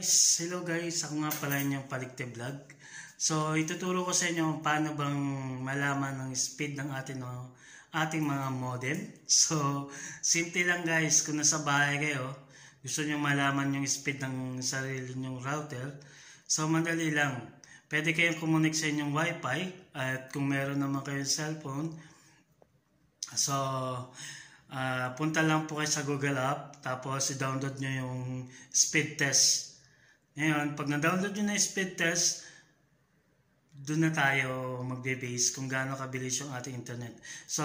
Guys, hello guys, ako nga pala yung Paligte Vlog. So, ituturo ko sa inyo paano bang malaman ng speed ng atin, no, ating mga modem. So, simple lang guys, kung nasa bahay kayo, gusto nyo malaman yung speed ng sarili nyong router. So, madali lang. Pwede kayong kumunik sa inyong wifi at kung meron naman kayong cellphone. So, uh, punta lang po kayo sa Google app tapos i-download nyo yung speed test ngayon, pag na-download nyo na yung speed test, doon na tayo magbe-base kung gaano kabilis yung ating internet. So,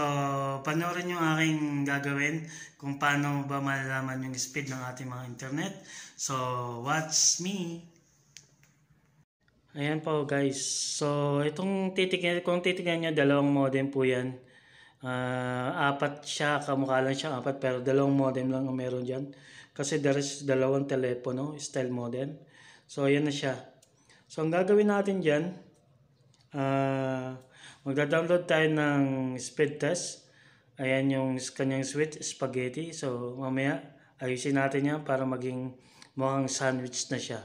panoorin yung aking gagawin kung paano ba malalaman yung speed ng ating mga internet. So, watch me! Ayan po guys. So, itong titignan, kung titignan nyo, dalawang modem po yan. Uh, apat siya, kamukha lang siya apat, pero dalawang modem lang ang meron dyan. Kasi there is dalawang telepono, style modem. So, ayan na siya. So, ang gagawin natin dyan, uh, magda-download tayo ng speed test. Ayan yung kanyang sweet spaghetti. So, mamaya ayusin natin yan para maging mukhang sandwich na siya.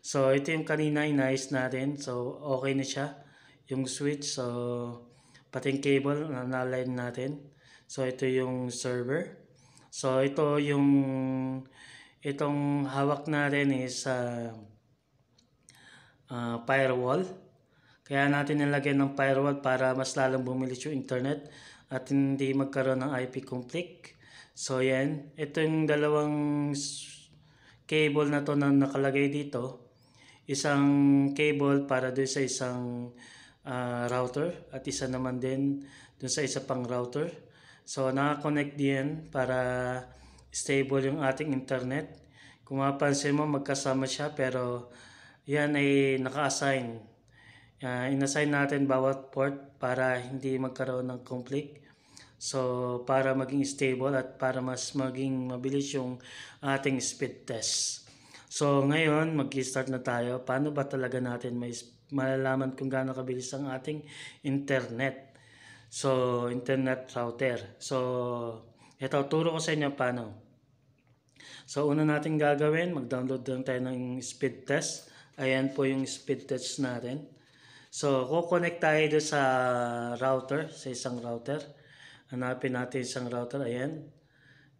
So, ito yung kanina inayos natin. So, okay na siya. Yung switch, so, pating cable na naline natin. So, ito yung server. So, ito yung, itong hawak natin is, uh, uh, firewall. Kaya natin nilagay ng firewall para mas lalong bumilis yung internet at hindi magkaroon ng IP conflict. So yan, ito yung dalawang cable na to na nakalagay dito. Isang cable para doon sa isang uh, router at isa naman din doon sa isa pang router. So nakakonect din para stable yung ating internet. Kung mapansin mo magkasama siya pero yan ay naka-assign. Uh, in-assign natin bawat port para hindi magkaroon ng conflict. So, para maging stable at para mas maging mabilis yung ating speed test. So, ngayon, mag-start na tayo. Paano ba talaga natin may malalaman kung gaano kabilis ang ating internet? So, internet router. So, ito, turo ko sa inyo paano. So, una natin gagawin, mag-download lang tayo ng speed test. Ayan po yung speed test natin. So, kukonect tayo doon sa router, sa isang router. Hanapin natin isang router. Ayan.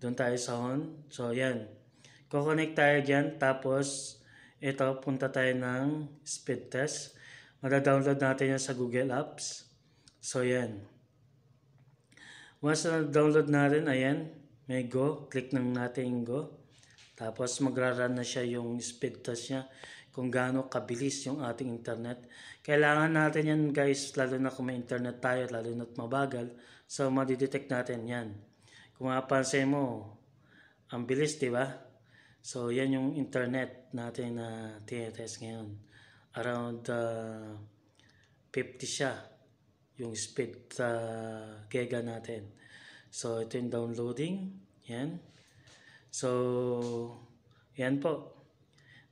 Doon tayo sa on. So, ayan. Kukonect tayo dyan. Tapos, ito, punta tayo ng speed test. Madadownload natin yan sa Google Apps. So, ayan. Once na-download natin, ayan. May go. Click ng natin go. Tapos, magra-run na siya yung speed test niya kung gaano kabilis yung ating internet. Kailangan natin yan guys, lalo na kung may internet tayo, lalo na't mabagal. So, madidetect natin yan. Kung mapansin mo, ang bilis, di ba? So, yan yung internet natin na uh, tinetest ngayon. Around uh, ah, 50 siya yung speed uh, giga natin. So, ito yung downloading. Yan. So, yan po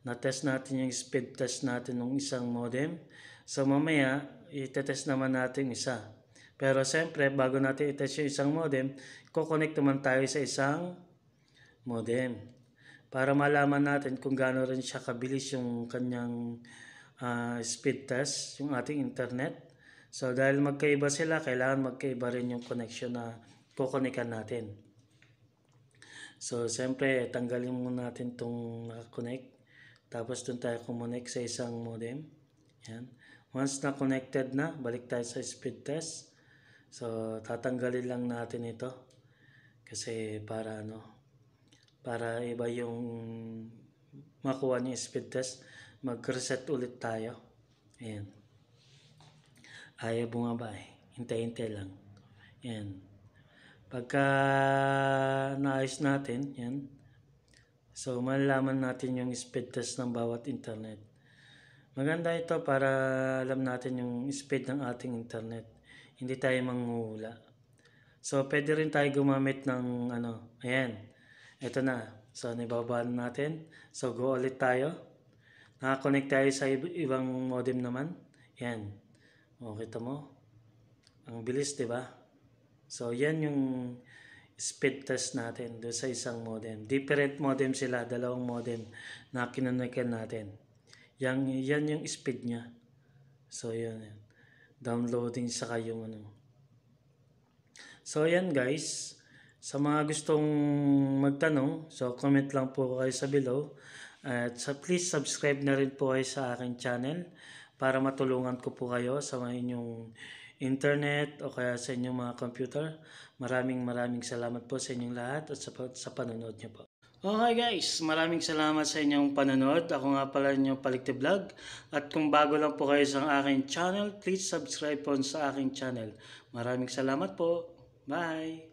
na-test natin yung speed test natin ng isang modem. So mamaya, itetest naman natin isa. Pero siyempre, bago natin itest yung isang modem, kukonect naman tayo sa isang modem. Para malaman natin kung gaano rin siya kabilis yung kanyang uh, speed test, yung ating internet. So dahil magkaiba sila, kailangan magkaiba rin yung connection na kukunikan natin. So siyempre, tanggalin muna natin itong uh, connect. Tapos doon tayo kumonek sa isang modem. Yan. Once na connected na, balik tayo sa speed test. So, tatanggalin lang natin ito. Kasi para ano, para iba yung makuha niyo speed test, mag-reset ulit tayo. Ayan. Ayaw bumaba eh. Hintay-hintay lang. Ayan. Pagka naayos natin, yan So, malalaman natin yung speed test ng bawat internet. Maganda ito para alam natin yung speed ng ating internet. Hindi tayo manghula. So, pwede rin tayo gumamit ng ano, ayan. Ito na. So, nibabaan natin. So, go ulit tayo. Nakakonect tayo sa ibang modem naman. Ayan. O, kita mo. Ang bilis, di ba? So, yan yung speed test natin do sa isang modem. Different modem sila, dalawang modem na kinanikan natin. Yang, yan yung speed niya. So, yun. yun. Downloading saka yung ano. So, yan guys. Sa mga gustong magtanong, so comment lang po kayo sa below. At sa, please subscribe na rin po kayo sa akin channel para matulungan ko po kayo sa inyong internet o kaya sa inyong mga computer. Maraming maraming salamat po sa inyong lahat at sa, sa panonood niyo po. Okay guys, maraming salamat sa inyong panonood. Ako nga pala inyong Palikti Vlog. At kung bago lang po kayo sa aking channel, please subscribe po sa aking channel. Maraming salamat po. Bye!